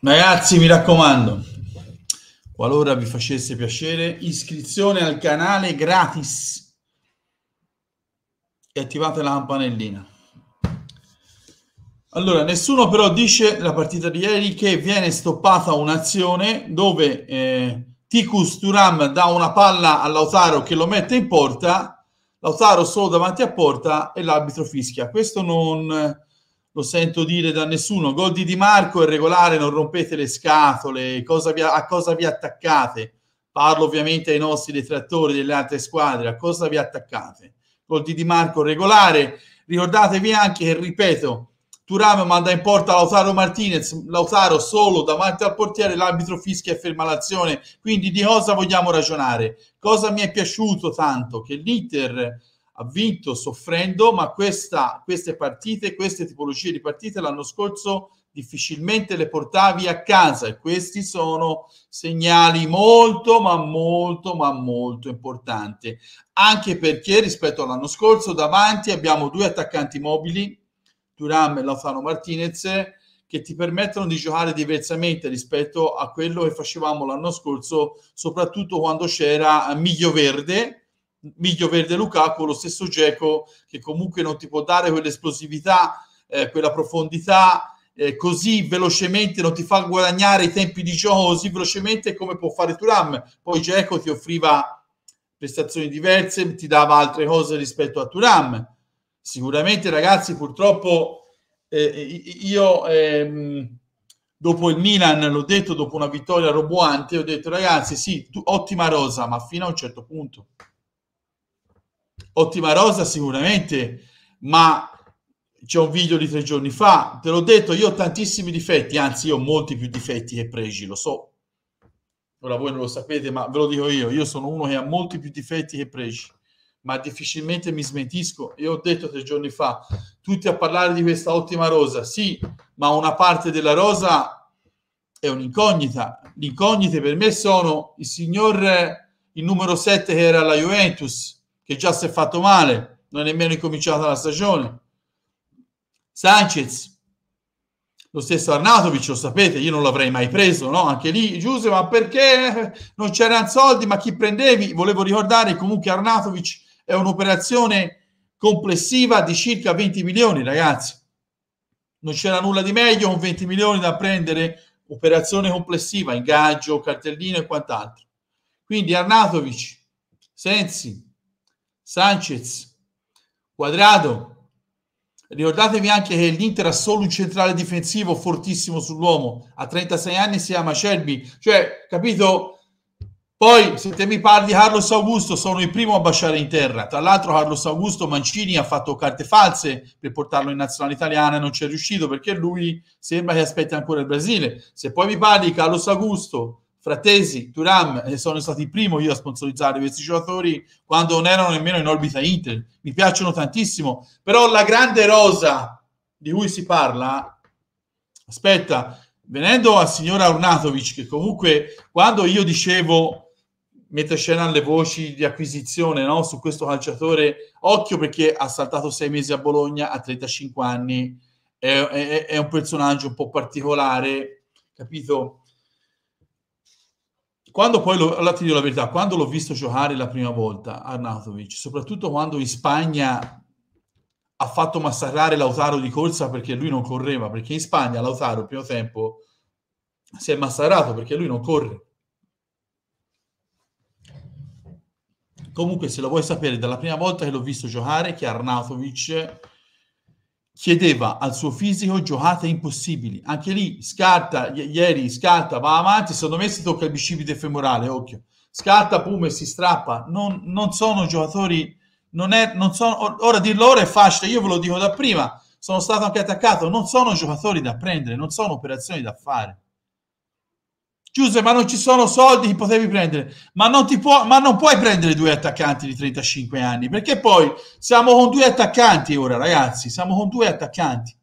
Ragazzi, mi raccomando, qualora vi facesse piacere, iscrizione al canale gratis e attivate la campanellina. Allora, nessuno però dice la partita di ieri che viene stoppata un'azione dove eh, Ticus Turam dà una palla a Lautaro che lo mette in porta, Lautaro solo davanti a porta e l'arbitro fischia. Questo non lo sento dire da nessuno. Gol di Di Marco è regolare, non rompete le scatole, cosa vi, a cosa vi attaccate? Parlo ovviamente ai nostri detrattori delle altre squadre, a cosa vi attaccate? Gol di Di Marco regolare, ricordatevi anche che, ripeto, Turam manda in porta Lautaro Martinez, Lautaro solo davanti al portiere, l'arbitro fischia e ferma l'azione. Quindi di cosa vogliamo ragionare? Cosa mi è piaciuto tanto? Che l'Inter ha vinto soffrendo, ma questa, queste partite, queste tipologie di partite l'anno scorso difficilmente le portavi a casa e questi sono segnali molto ma molto ma molto importanti anche perché rispetto all'anno scorso davanti abbiamo due attaccanti mobili Turam e Lautaro Martinez che ti permettono di giocare diversamente rispetto a quello che facevamo l'anno scorso soprattutto quando c'era Miglio Verde Miglio Verde Lukaku, lo stesso Geco che comunque non ti può dare quell'esplosività, eh, quella profondità eh, così velocemente, non ti fa guadagnare i tempi di gioco così velocemente come può fare Turam. Poi Geco ti offriva prestazioni diverse, ti dava altre cose rispetto a Turam. Sicuramente ragazzi, purtroppo eh, io... Ehm, dopo il Milan, l'ho detto, dopo una vittoria roboante, ho detto ragazzi, sì, tu, ottima rosa, ma fino a un certo punto ottima rosa sicuramente, ma c'è un video di tre giorni fa, te l'ho detto, io ho tantissimi difetti, anzi io ho molti più difetti che pregi, lo so. Ora voi non lo sapete, ma ve lo dico io, io sono uno che ha molti più difetti che pregi, ma difficilmente mi smentisco. Io ho detto tre giorni fa, tutti a parlare di questa ottima rosa, sì, ma una parte della rosa è un'incognita. Le incognite per me sono il signor, il numero 7 che era la Juventus, che già si è fatto male, non è nemmeno incominciata la stagione. Sanchez, lo stesso Arnatovic, lo sapete, io non l'avrei mai preso, no? Anche lì, Giuseppe, ma perché non c'erano soldi? Ma chi prendevi? Volevo ricordare comunque Arnatovic è un'operazione complessiva di circa 20 milioni, ragazzi. Non c'era nulla di meglio un 20 milioni da prendere, operazione complessiva, ingaggio, cartellino e quant'altro. Quindi Arnatovic, Sensi, Sanchez, Quadrado. Ricordatevi anche che l'Inter ha solo un centrale difensivo fortissimo sull'uomo, a 36 anni si chiama Cerbi, cioè, capito? Poi, se te mi parli di Carlos Augusto, sono il primo a baciare in terra. Tra l'altro, Carlos Augusto Mancini ha fatto carte false per portarlo in nazionale italiana e non ci è riuscito perché lui sembra che aspetti ancora il Brasile. Se poi mi parli di Carlos Augusto, Fratesi, Turam eh, sono stati il primo io a sponsorizzare questi giocatori quando non erano nemmeno in orbita Inter. Mi piacciono tantissimo, però la grande rosa di cui si parla, aspetta, venendo al signor Arnatovic, che comunque quando io dicevo mentre c'erano le voci di acquisizione no? su questo calciatore, occhio perché ha saltato sei mesi a Bologna a 35 anni, è, è, è un personaggio un po' particolare, capito? Quando poi, lo, allora ti dico la verità, quando l'ho visto giocare la prima volta, Arnautovic, soprattutto quando in Spagna ha fatto massacrare Lautaro di corsa perché lui non correva, perché in Spagna Lautaro il primo tempo si è massacrato perché lui non corre. Comunque, se lo vuoi sapere, dalla prima volta che l'ho visto giocare, che Arnautovic chiedeva al suo fisico giocate impossibili. Anche lì scarta, ieri scarta, va avanti, secondo me si tocca il bicipite femorale, occhio. Scatta, pume, si strappa. Non, non sono giocatori, non è, non sono, ora dirlo ora è facile, io ve lo dico da prima, sono stato anche attaccato, non sono giocatori da prendere, non sono operazioni da fare. Giuse, ma non ci sono soldi, che potevi prendere. Ma non, può, ma non, puoi prendere due attaccanti di 35 anni, perché poi siamo con due attaccanti ora, ragazzi, siamo con due attaccanti.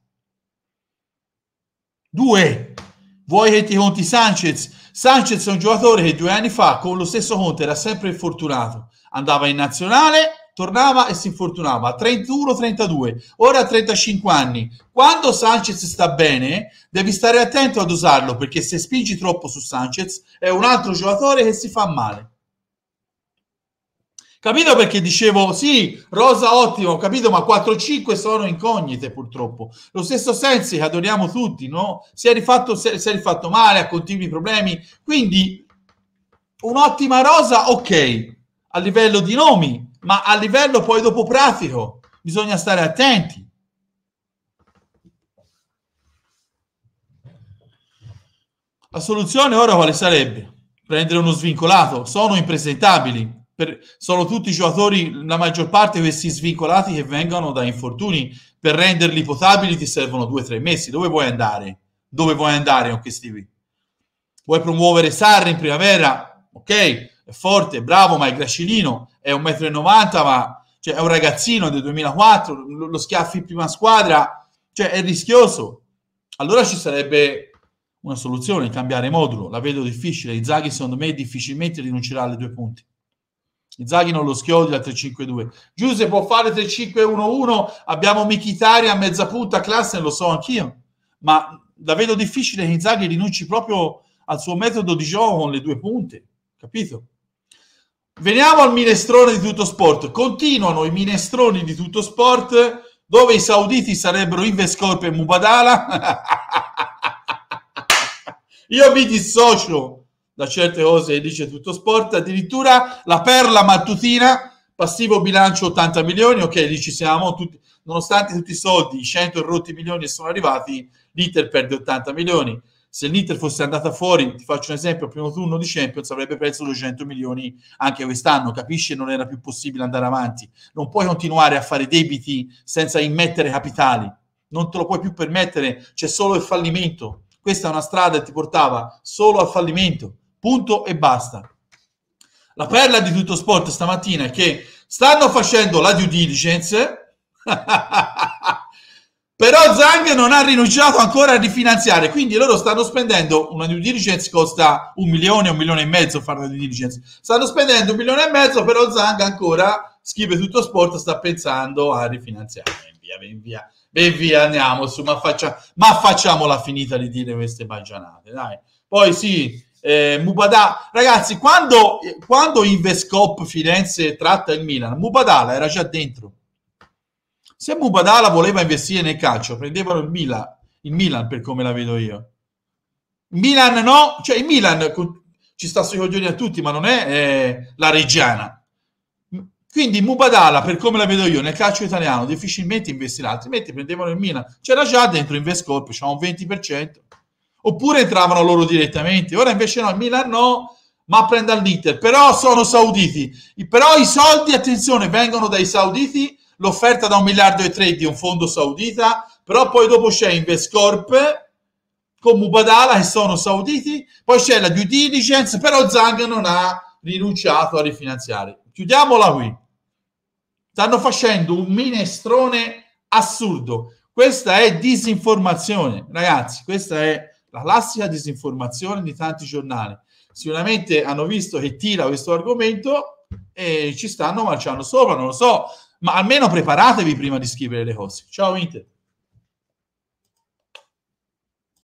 Due. Vuoi che ti conti Sanchez? Sanchez è un giocatore che due anni fa, con lo stesso conto, era sempre infortunato. Andava in nazionale, tornava e si infortunava, 31-32, ora 35 anni. Quando Sanchez sta bene, devi stare attento ad usarlo perché se spingi troppo su Sanchez è un altro giocatore che si fa male. Capito perché dicevo sì, Rosa ottimo, capito, ma 4-5 sono incognite purtroppo. Lo stesso Sensi che adoriamo tutti, no? Si è rifatto, si è rifatto male, ha continui problemi, quindi un'ottima rosa, ok, a livello di nomi, ma a livello poi dopo pratico bisogna stare attenti. La soluzione ora quale sarebbe? Prendere uno svincolato, sono impresentabili, per, sono tutti giocatori, la maggior parte questi svincolati che vengono da infortuni, per renderli potabili ti servono due o tre mesi, dove vuoi andare? Dove vuoi andare con questi qui? Vuoi promuovere Sarri in primavera? Ok, è forte, bravo, ma è gracilino, è un metro e m, ma cioè, è un ragazzino del 2004, lo, lo schiaffi in prima squadra, cioè è rischioso. Allora ci sarebbe una soluzione, cambiare modulo, la vedo difficile. Inzaghi secondo me difficilmente rinuncerà alle due punti. Inzaghi non lo schiodi al 3-5-2. Giuse può fare 3-5-1-1, abbiamo Michitari a mezza punta, classe, lo so anch'io, ma la vedo difficile che Inzaghi rinunci proprio al suo metodo di gioco con le due punte, capito? Veniamo al minestrone di tutto sport. Continuano i minestroni di tutto sport dove i sauditi sarebbero Ives Corp e Mubadala. Io mi dissocio da certe cose che dice tutto sport. Addirittura la perla mattutina, passivo bilancio 80 milioni. Ok, lì ci siamo. Tutti, nonostante tutti i soldi, 100 e rotti milioni sono arrivati, l'Inter perde 80 milioni se l'Inter fosse andata fuori, ti faccio un esempio, primo turno di Champions avrebbe perso 200 milioni anche quest'anno, capisci? Non era più possibile andare avanti. Non puoi continuare a fare debiti senza immettere capitali, non te lo puoi più permettere, c'è solo il fallimento. Questa è una strada che ti portava solo al fallimento, punto e basta. La perla di tutto sport stamattina è che stanno facendo la due diligence. Però Zang non ha rinunciato ancora a rifinanziare, quindi loro stanno spendendo una due diligence costa un milione, un milione e mezzo fare una due diligence. Stanno spendendo un milione e mezzo, però Zang ancora, scrive tutto sport, sta pensando a rifinanziare. Ben via, ben via, ben via, andiamo su, ma, faccia, ma facciamola finita di dire queste baggianate, dai. Poi sì, eh, Mubadala. Ragazzi, quando, quando Invescop Firenze tratta il Milan, Mubadala era già dentro se Mubadala voleva investire nel calcio, prendevano il Milan, il Milan per come la vedo io. Milan no, cioè il Milan ci sta sui coglioni a tutti, ma non è eh, la Reggiana. Quindi Mubadala, per come la vedo io, nel calcio italiano difficilmente investirà, altrimenti prendevano il Milan. C'era già dentro Invescorp, c'era un 20%. Oppure entravano loro direttamente. Ora invece no, il Milan no, ma prende all'Inter. Però sono sauditi. Però i soldi, attenzione, vengono dai sauditi l'offerta da un miliardo e tre di un fondo saudita, però poi dopo c'è Invescorp con Mubadala che sono sauditi, poi c'è la due diligence, però Zang non ha rinunciato a rifinanziare. Chiudiamola qui. Stanno facendo un minestrone assurdo. Questa è disinformazione, ragazzi, questa è la classica disinformazione di tanti giornali. Sicuramente hanno visto che tira questo argomento e ci stanno marciando sopra, non lo so, ma almeno preparatevi prima di scrivere le cose. Ciao Inter.